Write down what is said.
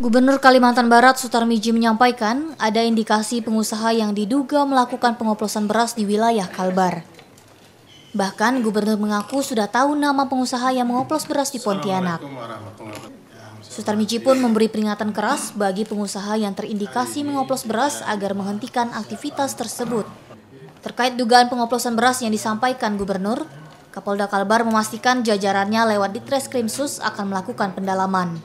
Gubernur Kalimantan Barat Sutarmiji menyampaikan ada indikasi pengusaha yang diduga melakukan pengoplosan beras di wilayah Kalbar. Bahkan gubernur mengaku sudah tahu nama pengusaha yang mengoplos beras di Pontianak. Sutarmiji pun memberi peringatan keras bagi pengusaha yang terindikasi mengoplos beras agar menghentikan aktivitas tersebut. Terkait dugaan pengoplosan beras yang disampaikan gubernur, Kapolda Kalbar memastikan jajarannya lewat Ditreskrimsus akan melakukan pendalaman.